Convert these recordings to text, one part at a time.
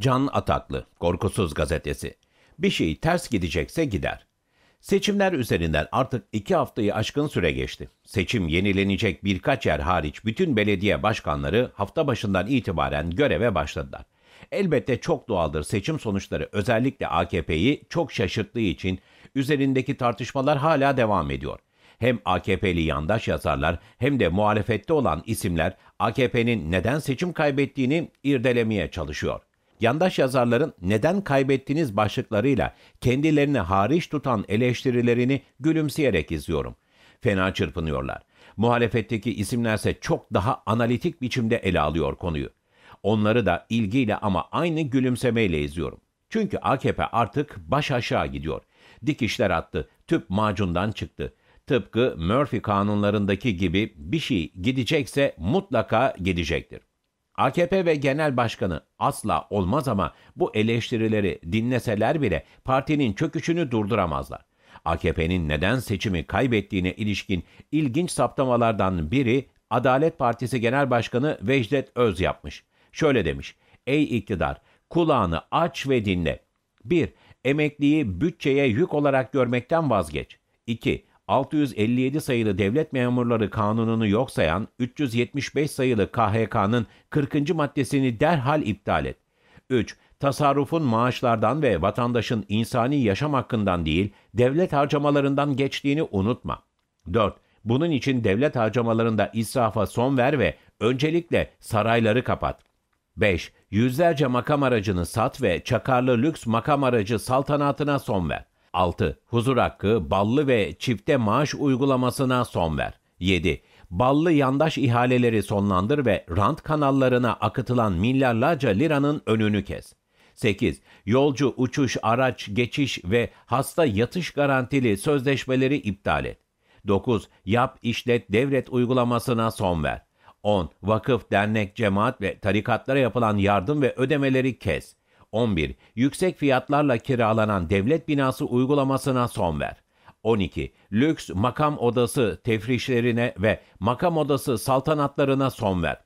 Can Ataklı, Korkusuz Gazetesi. Bir şey ters gidecekse gider. Seçimler üzerinden artık iki haftayı aşkın süre geçti. Seçim yenilenecek birkaç yer hariç bütün belediye başkanları hafta başından itibaren göreve başladılar. Elbette çok doğaldır seçim sonuçları özellikle AKP'yi çok şaşırttığı için üzerindeki tartışmalar hala devam ediyor. Hem AKP'li yandaş yazarlar hem de muhalefette olan isimler AKP'nin neden seçim kaybettiğini irdelemeye çalışıyor yandaş yazarların neden kaybettiğiniz başlıklarıyla kendilerini hariç tutan eleştirilerini gülümseyerek izliyorum. Fena çırpınıyorlar. Muhalefetteki isimlerse çok daha analitik biçimde ele alıyor konuyu. Onları da ilgiyle ama aynı gülümsemeyle izliyorum. Çünkü AKP artık baş aşağı gidiyor. Dikişler attı, tüp macundan çıktı. Tıpkı Murphy kanunlarındaki gibi bir şey gidecekse mutlaka gidecektir. AKP ve genel başkanı asla olmaz ama bu eleştirileri dinleseler bile partinin çöküşünü durduramazlar. AKP'nin neden seçimi kaybettiğine ilişkin ilginç saptamalardan biri Adalet Partisi Genel Başkanı Vejdet Öz yapmış. Şöyle demiş, ey iktidar kulağını aç ve dinle. 1. Emekliyi bütçeye yük olarak görmekten vazgeç. 2. 657 sayılı Devlet Memurları Kanunu'nu yok sayan 375 sayılı KHK'nın 40. maddesini derhal iptal et. 3. Tasarrufun maaşlardan ve vatandaşın insani yaşam hakkından değil, devlet harcamalarından geçtiğini unutma. 4. Bunun için devlet harcamalarında israfa son ver ve öncelikle sarayları kapat. 5. Yüzlerce makam aracını sat ve çakarlı lüks makam aracı saltanatına son ver. 6. Huzur hakkı, ballı ve çifte maaş uygulamasına son ver. 7. Ballı yandaş ihaleleri sonlandır ve rant kanallarına akıtılan milyarlarca liranın önünü kes. 8. Yolcu uçuş, araç, geçiş ve hasta yatış garantili sözleşmeleri iptal et. 9. Yap, işlet, devret uygulamasına son ver. 10. Vakıf, dernek, cemaat ve tarikatlara yapılan yardım ve ödemeleri kes. 11. Yüksek fiyatlarla kiralanan devlet binası uygulamasına son ver. 12. Lüks makam odası tefrişlerine ve makam odası saltanatlarına son ver.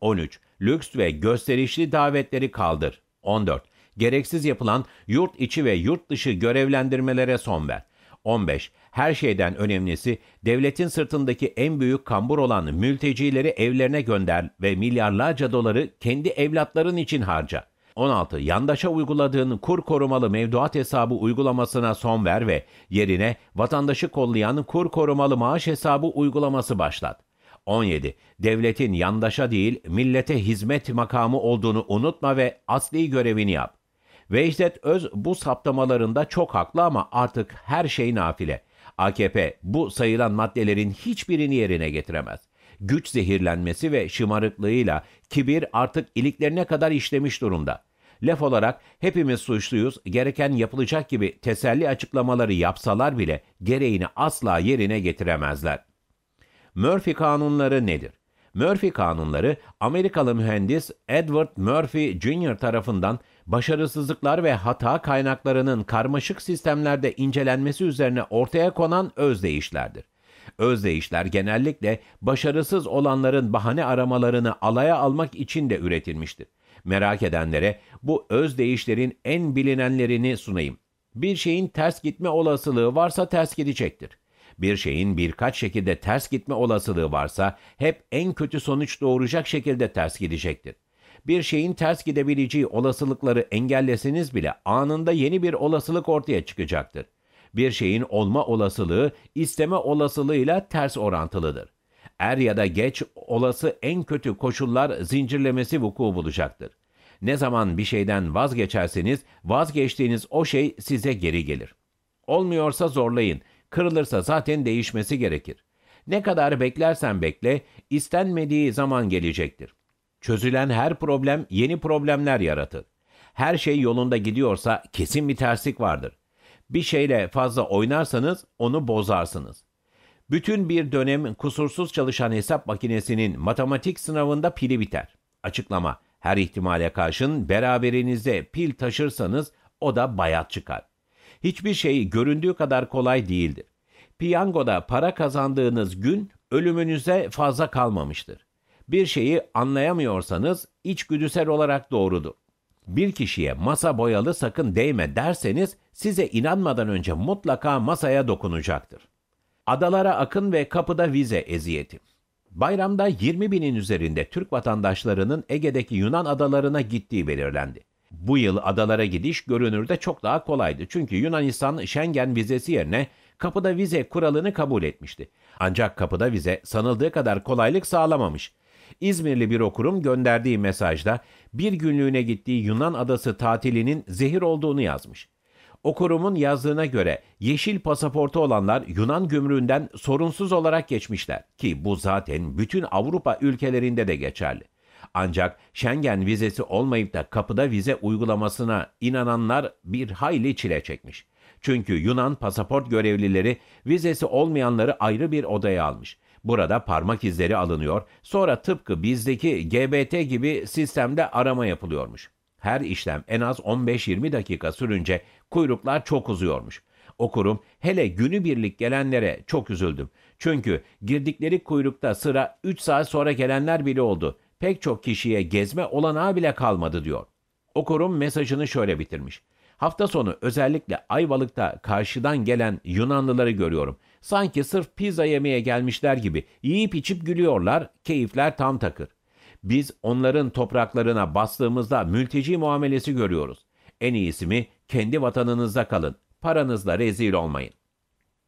13. Lüks ve gösterişli davetleri kaldır. 14. Gereksiz yapılan yurt içi ve yurt dışı görevlendirmelere son ver. 15. Her şeyden önemlisi devletin sırtındaki en büyük kambur olan mültecileri evlerine gönder ve milyarlarca doları kendi evlatların için harca. 16. Yandaşa uyguladığın kur korumalı mevduat hesabı uygulamasına son ver ve yerine vatandaşı kollayan kur korumalı maaş hesabı uygulaması başlat. 17. Devletin yandaşa değil millete hizmet makamı olduğunu unutma ve asli görevini yap. Vejdet Öz bu saptamalarında çok haklı ama artık her şey nafile. AKP bu sayılan maddelerin hiçbirini yerine getiremez güç zehirlenmesi ve şımarıklığıyla kibir artık iliklerine kadar işlemiş durumda. Laf olarak hepimiz suçluyuz, gereken yapılacak gibi teselli açıklamaları yapsalar bile gereğini asla yerine getiremezler. Murphy kanunları nedir? Murphy kanunları Amerikalı mühendis Edward Murphy Jr. tarafından başarısızlıklar ve hata kaynaklarının karmaşık sistemlerde incelenmesi üzerine ortaya konan özdeyişlerdir. Özdeyişler genellikle başarısız olanların bahane aramalarını alaya almak için de üretilmiştir. Merak edenlere bu özdeyişlerin en bilinenlerini sunayım. Bir şeyin ters gitme olasılığı varsa ters gidecektir. Bir şeyin birkaç şekilde ters gitme olasılığı varsa hep en kötü sonuç doğuracak şekilde ters gidecektir. Bir şeyin ters gidebileceği olasılıkları engelleseniz bile anında yeni bir olasılık ortaya çıkacaktır. Bir şeyin olma olasılığı isteme olasılığıyla ters orantılıdır. Er ya da geç olası en kötü koşullar zincirlemesi vuku bulacaktır. Ne zaman bir şeyden vazgeçerseniz vazgeçtiğiniz o şey size geri gelir. Olmuyorsa zorlayın, kırılırsa zaten değişmesi gerekir. Ne kadar beklersen bekle, istenmediği zaman gelecektir. Çözülen her problem yeni problemler yaratır. Her şey yolunda gidiyorsa kesin bir terslik vardır. Bir şeyle fazla oynarsanız onu bozarsınız. Bütün bir dönem kusursuz çalışan hesap makinesinin matematik sınavında pili biter. Açıklama. Her ihtimale karşın beraberinize pil taşırsanız o da bayat çıkar. Hiçbir şey göründüğü kadar kolay değildir. Piyangoda para kazandığınız gün ölümünüze fazla kalmamıştır. Bir şeyi anlayamıyorsanız içgüdüsel olarak doğrudur. Bir kişiye masa boyalı sakın değme derseniz size inanmadan önce mutlaka masaya dokunacaktır. Adalara akın ve kapıda vize eziyeti. Bayramda 20 binin üzerinde Türk vatandaşlarının Ege'deki Yunan adalarına gittiği belirlendi. Bu yıl adalara gidiş görünürde çok daha kolaydı çünkü Yunanistan Schengen vizesi yerine kapıda vize kuralını kabul etmişti. Ancak kapıda vize sanıldığı kadar kolaylık sağlamamış. İzmirli bir okurum gönderdiği mesajda bir günlüğüne gittiği Yunan adası tatilinin zehir olduğunu yazmış. Okurumun yazdığına göre yeşil pasaportu olanlar Yunan gümrüğünden sorunsuz olarak geçmişler ki bu zaten bütün Avrupa ülkelerinde de geçerli. Ancak Schengen vizesi olmayıp da kapıda vize uygulamasına inananlar bir hayli çile çekmiş. Çünkü Yunan pasaport görevlileri vizesi olmayanları ayrı bir odaya almış. Burada parmak izleri alınıyor, sonra tıpkı bizdeki GBT gibi sistemde arama yapılıyormuş. Her işlem en az 15-20 dakika sürünce kuyruklar çok uzuyormuş. Okurum, hele günü birlik gelenlere çok üzüldüm. Çünkü girdikleri kuyrukta sıra 3 saat sonra gelenler bile oldu. Pek çok kişiye gezme olanağı bile kalmadı diyor. Okurum mesajını şöyle bitirmiş. Hafta sonu özellikle Ayvalık'ta karşıdan gelen Yunanlıları görüyorum. Sanki sırf pizza yemeye gelmişler gibi yiyip içip gülüyorlar, keyifler tam takır. Biz onların topraklarına bastığımızda mülteci muamelesi görüyoruz. En iyisi mi kendi vatanınızda kalın, paranızla rezil olmayın.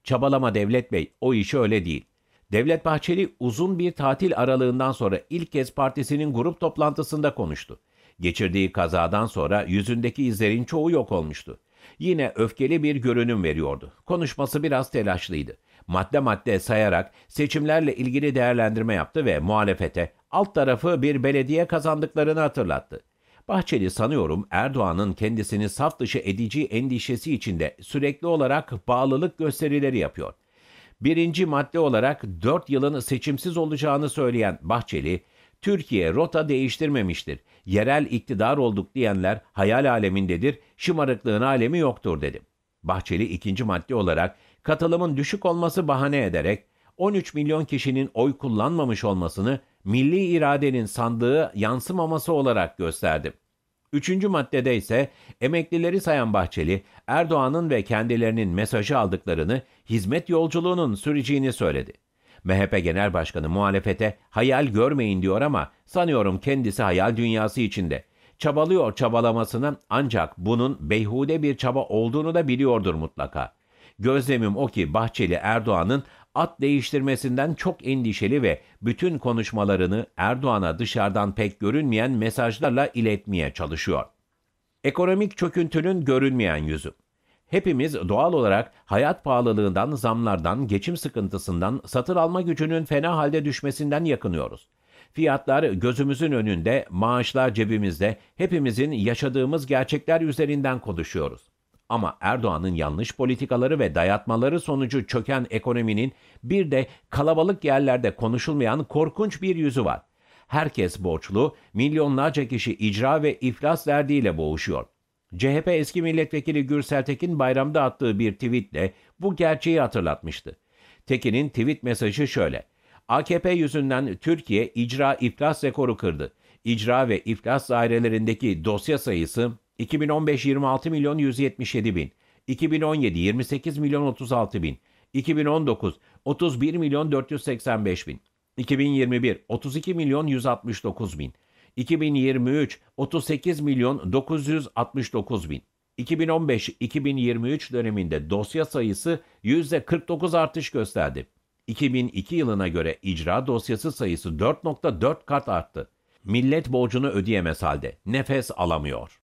Çabalama Devlet Bey, o iş öyle değil. Devlet Bahçeli uzun bir tatil aralığından sonra ilk kez partisinin grup toplantısında konuştu. Geçirdiği kazadan sonra yüzündeki izlerin çoğu yok olmuştu. Yine öfkeli bir görünüm veriyordu. Konuşması biraz telaşlıydı. Madde madde sayarak seçimlerle ilgili değerlendirme yaptı ve muhalefete alt tarafı bir belediye kazandıklarını hatırlattı. Bahçeli sanıyorum Erdoğan'ın kendisini saf dışı edici endişesi içinde sürekli olarak bağlılık gösterileri yapıyor. Birinci madde olarak 4 yılın seçimsiz olacağını söyleyen Bahçeli, Türkiye rota değiştirmemiştir. Yerel iktidar olduk diyenler hayal alemindedir, şımarıklığın alemi yoktur dedim. Bahçeli ikinci madde olarak katılımın düşük olması bahane ederek 13 milyon kişinin oy kullanmamış olmasını milli iradenin sandığı yansımaması olarak gösterdim. Üçüncü maddede ise emeklileri sayan Bahçeli, Erdoğan'ın ve kendilerinin mesajı aldıklarını, hizmet yolculuğunun süreceğini söyledi. MHP Genel Başkanı muhalefete hayal görmeyin diyor ama sanıyorum kendisi hayal dünyası içinde. Çabalıyor çabalamasını ancak bunun beyhude bir çaba olduğunu da biliyordur mutlaka. Gözlemim o ki Bahçeli Erdoğan'ın at değiştirmesinden çok endişeli ve bütün konuşmalarını Erdoğan'a dışarıdan pek görünmeyen mesajlarla iletmeye çalışıyor. Ekonomik çöküntünün görünmeyen yüzü. Hepimiz doğal olarak hayat pahalılığından, zamlardan, geçim sıkıntısından, satır alma gücünün fena halde düşmesinden yakınıyoruz. Fiyatlar gözümüzün önünde, maaşlar cebimizde, hepimizin yaşadığımız gerçekler üzerinden konuşuyoruz. Ama Erdoğan'ın yanlış politikaları ve dayatmaları sonucu çöken ekonominin bir de kalabalık yerlerde konuşulmayan korkunç bir yüzü var. Herkes borçlu, milyonlarca kişi icra ve iflas derdiyle boğuşuyor. CHP eski milletvekili Gürsel Tekin bayramda attığı bir tweetle bu gerçeği hatırlatmıştı. Tekin'in tweet mesajı şöyle. AKP yüzünden Türkiye icra iflas rekoru kırdı. İcra ve iflas dairelerindeki dosya sayısı 2015 26 milyon 177 bin, 2017 28 milyon 36 bin, 2019 31 milyon 485 bin, 2021 32 milyon 169 bin, 2023 38 milyon 969 bin. 2015-2023 döneminde dosya sayısı %49 artış gösterdi. 2002 yılına göre icra dosyası sayısı 4.4 kat arttı. Millet borcunu ödeyemez halde nefes alamıyor.